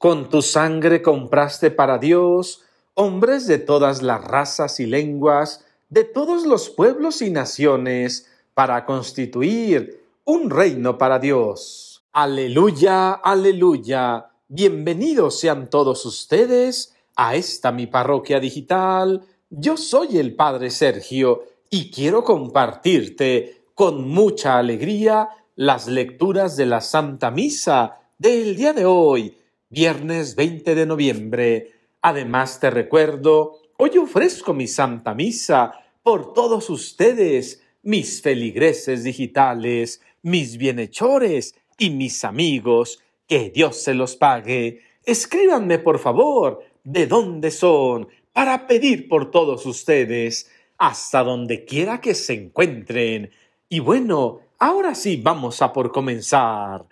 Con tu sangre compraste para Dios hombres de todas las razas y lenguas, de todos los pueblos y naciones, para constituir un reino para Dios. Aleluya, aleluya. Bienvenidos sean todos ustedes a esta mi parroquia digital. Yo soy el Padre Sergio y quiero compartirte con mucha alegría las lecturas de la Santa Misa del día de hoy viernes 20 de noviembre. Además te recuerdo, hoy ofrezco mi Santa Misa por todos ustedes, mis feligreses digitales, mis bienhechores y mis amigos. Que Dios se los pague. Escríbanme, por favor, de dónde son, para pedir por todos ustedes, hasta donde quiera que se encuentren. Y bueno, ahora sí vamos a por comenzar.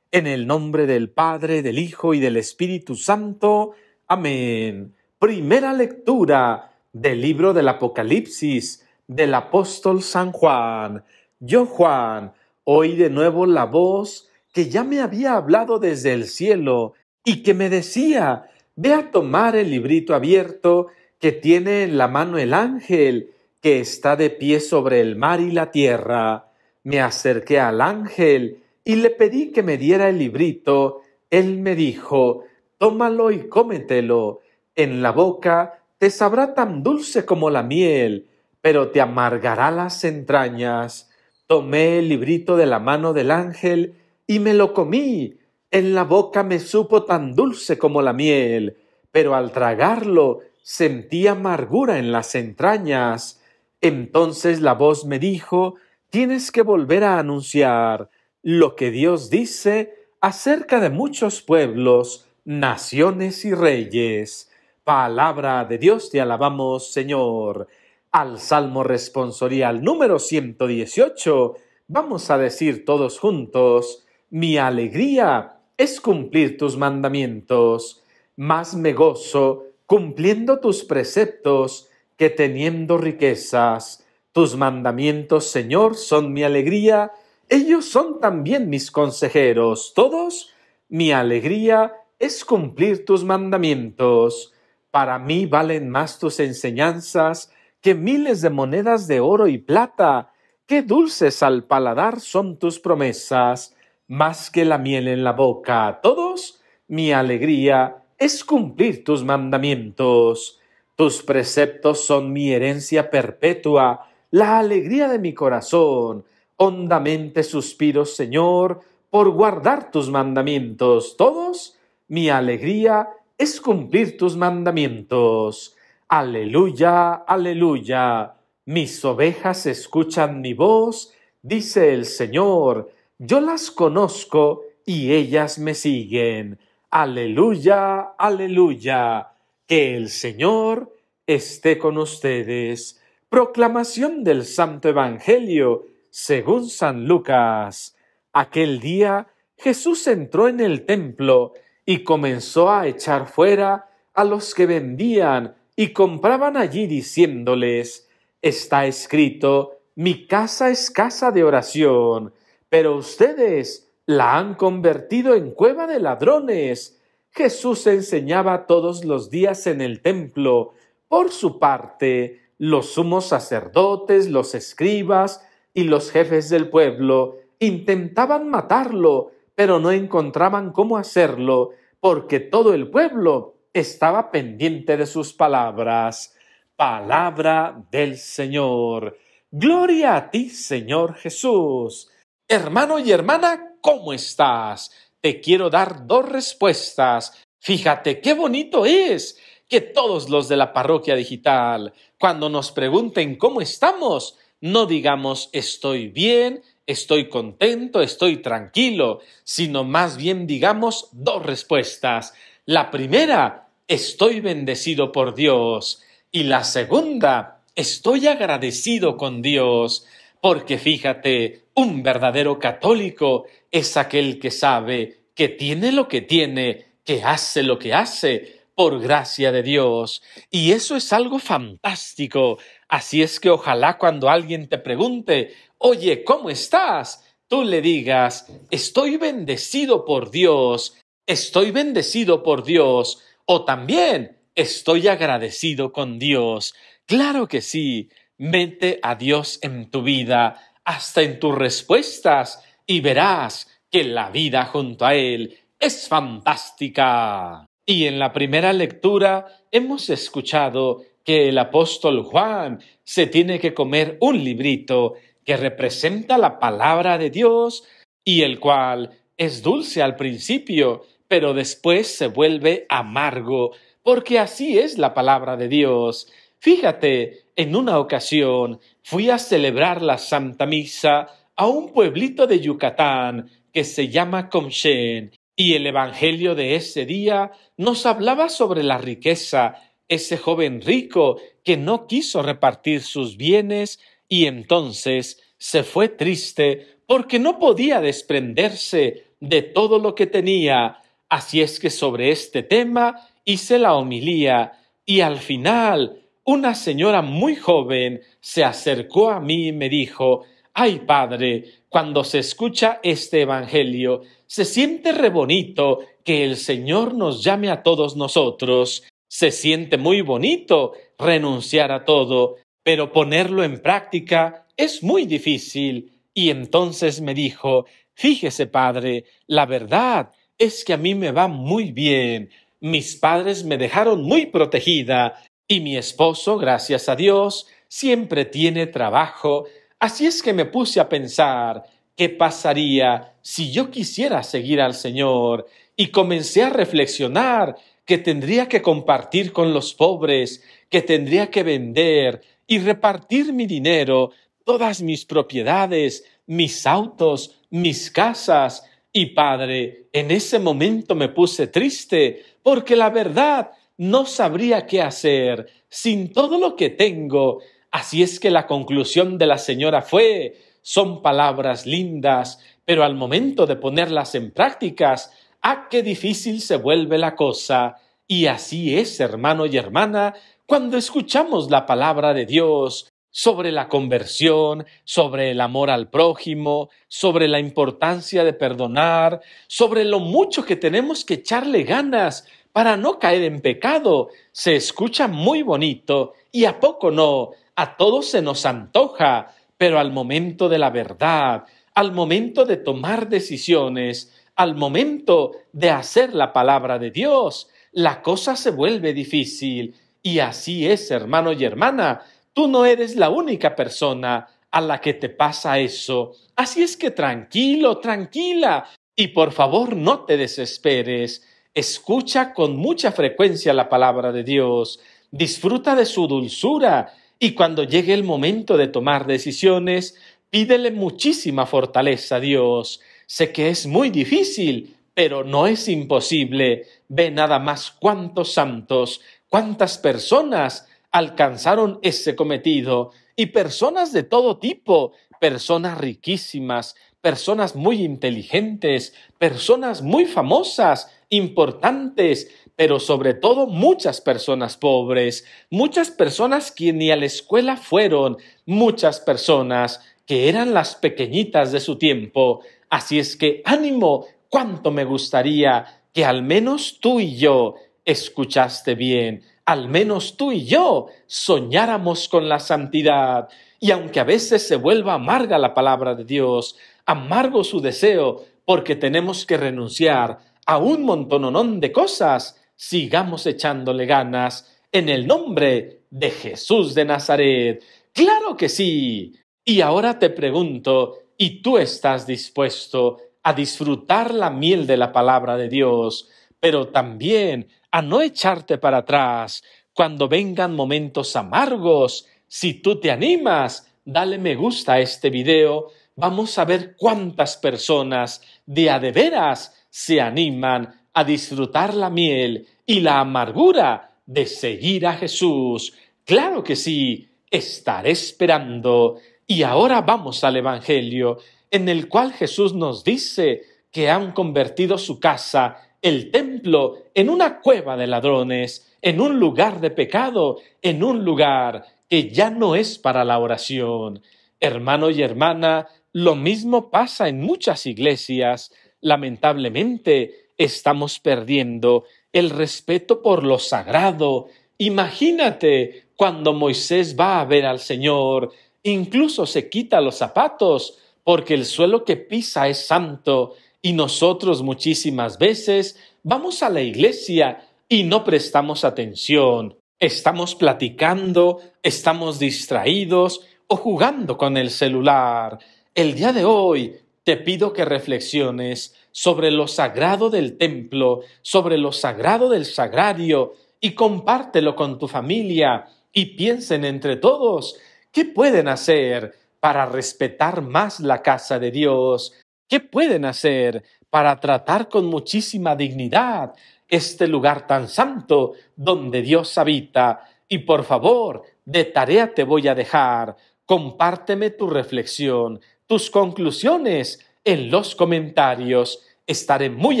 En el nombre del Padre, del Hijo y del Espíritu Santo. Amén. Primera lectura del libro del Apocalipsis del apóstol San Juan. Yo, Juan, oí de nuevo la voz que ya me había hablado desde el cielo y que me decía, ve a tomar el librito abierto que tiene en la mano el ángel que está de pie sobre el mar y la tierra. Me acerqué al ángel y le pedí que me diera el librito, él me dijo, tómalo y cómetelo, en la boca te sabrá tan dulce como la miel, pero te amargará las entrañas. Tomé el librito de la mano del ángel y me lo comí. En la boca me supo tan dulce como la miel, pero al tragarlo sentí amargura en las entrañas. Entonces la voz me dijo, tienes que volver a anunciar lo que Dios dice acerca de muchos pueblos, naciones y reyes. Palabra de Dios, te alabamos, Señor. Al Salmo responsorial número 118, vamos a decir todos juntos, mi alegría es cumplir tus mandamientos, más me gozo cumpliendo tus preceptos que teniendo riquezas. Tus mandamientos, Señor, son mi alegría, ellos son también mis consejeros, todos. Mi alegría es cumplir tus mandamientos. Para mí valen más tus enseñanzas que miles de monedas de oro y plata. Qué dulces al paladar son tus promesas, más que la miel en la boca. Todos, mi alegría es cumplir tus mandamientos. Tus preceptos son mi herencia perpetua, la alegría de mi corazón Hondamente suspiro, Señor, por guardar tus mandamientos. Todos, mi alegría es cumplir tus mandamientos. Aleluya, aleluya. Mis ovejas escuchan mi voz, dice el Señor. Yo las conozco y ellas me siguen. Aleluya, aleluya. Que el Señor esté con ustedes. Proclamación del Santo Evangelio según San Lucas, aquel día Jesús entró en el templo y comenzó a echar fuera a los que vendían y compraban allí diciéndoles, está escrito, mi casa es casa de oración, pero ustedes la han convertido en cueva de ladrones. Jesús enseñaba todos los días en el templo. Por su parte, los sumos sacerdotes, los escribas, y los jefes del pueblo intentaban matarlo, pero no encontraban cómo hacerlo, porque todo el pueblo estaba pendiente de sus palabras. Palabra del Señor. Gloria a ti, Señor Jesús. Hermano y hermana, ¿cómo estás? Te quiero dar dos respuestas. Fíjate qué bonito es que todos los de la parroquia digital, cuando nos pregunten cómo estamos, no digamos estoy bien, estoy contento, estoy tranquilo, sino más bien digamos dos respuestas. La primera, estoy bendecido por Dios. Y la segunda, estoy agradecido con Dios. Porque fíjate, un verdadero católico es aquel que sabe que tiene lo que tiene, que hace lo que hace por gracia de Dios. Y eso es algo fantástico, Así es que ojalá cuando alguien te pregunte, oye, ¿cómo estás? Tú le digas, estoy bendecido por Dios, estoy bendecido por Dios, o también estoy agradecido con Dios. Claro que sí, mete a Dios en tu vida, hasta en tus respuestas, y verás que la vida junto a Él es fantástica. Y en la primera lectura hemos escuchado que el apóstol Juan se tiene que comer un librito que representa la palabra de Dios y el cual es dulce al principio, pero después se vuelve amargo, porque así es la palabra de Dios. Fíjate, en una ocasión fui a celebrar la Santa Misa a un pueblito de Yucatán que se llama Comchen, y el Evangelio de ese día nos hablaba sobre la riqueza ese joven rico que no quiso repartir sus bienes y entonces se fue triste porque no podía desprenderse de todo lo que tenía. Así es que sobre este tema hice la homilía y al final una señora muy joven se acercó a mí y me dijo Ay, Padre, cuando se escucha este Evangelio, se siente re bonito que el Señor nos llame a todos nosotros se siente muy bonito renunciar a todo, pero ponerlo en práctica es muy difícil. Y entonces me dijo, fíjese, padre, la verdad es que a mí me va muy bien. Mis padres me dejaron muy protegida y mi esposo, gracias a Dios, siempre tiene trabajo. Así es que me puse a pensar qué pasaría si yo quisiera seguir al Señor y comencé a reflexionar que tendría que compartir con los pobres, que tendría que vender y repartir mi dinero, todas mis propiedades, mis autos, mis casas. Y padre, en ese momento me puse triste, porque la verdad no sabría qué hacer sin todo lo que tengo. Así es que la conclusión de la señora fue son palabras lindas, pero al momento de ponerlas en prácticas ¡Ah, qué difícil se vuelve la cosa! Y así es, hermano y hermana, cuando escuchamos la palabra de Dios sobre la conversión, sobre el amor al prójimo, sobre la importancia de perdonar, sobre lo mucho que tenemos que echarle ganas para no caer en pecado, se escucha muy bonito y a poco no, a todos se nos antoja, pero al momento de la verdad, al momento de tomar decisiones, al momento de hacer la palabra de Dios, la cosa se vuelve difícil. Y así es, hermano y hermana, tú no eres la única persona a la que te pasa eso. Así es que tranquilo, tranquila. Y por favor, no te desesperes. Escucha con mucha frecuencia la palabra de Dios. Disfruta de su dulzura. Y cuando llegue el momento de tomar decisiones, pídele muchísima fortaleza a Dios. Sé que es muy difícil, pero no es imposible. Ve nada más cuántos santos, cuántas personas alcanzaron ese cometido y personas de todo tipo, personas riquísimas, personas muy inteligentes, personas muy famosas, importantes, pero sobre todo muchas personas pobres, muchas personas que ni a la escuela fueron, muchas personas que eran las pequeñitas de su tiempo, Así es que ánimo, cuánto me gustaría que al menos tú y yo escuchaste bien, al menos tú y yo soñáramos con la santidad. Y aunque a veces se vuelva amarga la palabra de Dios, amargo su deseo, porque tenemos que renunciar a un montononón de cosas, sigamos echándole ganas en el nombre de Jesús de Nazaret. Claro que sí. Y ahora te pregunto, y tú estás dispuesto a disfrutar la miel de la palabra de Dios, pero también a no echarte para atrás cuando vengan momentos amargos. Si tú te animas, dale me gusta a este video. Vamos a ver cuántas personas de a de veras se animan a disfrutar la miel y la amargura de seguir a Jesús. Claro que sí, estaré esperando y ahora vamos al Evangelio, en el cual Jesús nos dice que han convertido su casa, el templo, en una cueva de ladrones, en un lugar de pecado, en un lugar que ya no es para la oración. Hermano y hermana, lo mismo pasa en muchas iglesias. Lamentablemente, estamos perdiendo el respeto por lo sagrado. Imagínate cuando Moisés va a ver al Señor Incluso se quita los zapatos, porque el suelo que pisa es santo. Y nosotros muchísimas veces vamos a la iglesia y no prestamos atención. Estamos platicando, estamos distraídos o jugando con el celular. El día de hoy te pido que reflexiones sobre lo sagrado del templo, sobre lo sagrado del sagrario, y compártelo con tu familia y piensen entre todos ¿Qué pueden hacer para respetar más la casa de Dios? ¿Qué pueden hacer para tratar con muchísima dignidad este lugar tan santo donde Dios habita? Y por favor, de tarea te voy a dejar. Compárteme tu reflexión, tus conclusiones en los comentarios. Estaré muy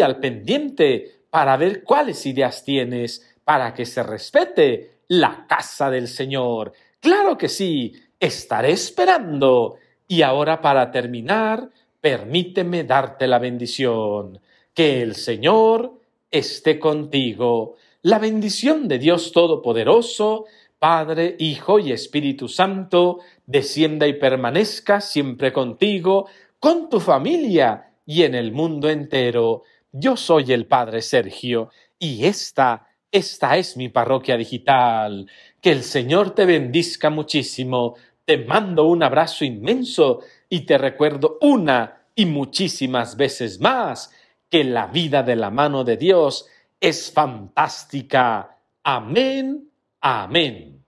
al pendiente para ver cuáles ideas tienes para que se respete la casa del Señor. Claro que sí, estaré esperando. Y ahora para terminar, permíteme darte la bendición. Que el Señor esté contigo. La bendición de Dios Todopoderoso, Padre, Hijo y Espíritu Santo, descienda y permanezca siempre contigo, con tu familia y en el mundo entero. Yo soy el Padre Sergio y esta esta es mi parroquia digital. Que el Señor te bendizca muchísimo. Te mando un abrazo inmenso y te recuerdo una y muchísimas veces más que la vida de la mano de Dios es fantástica. Amén. Amén.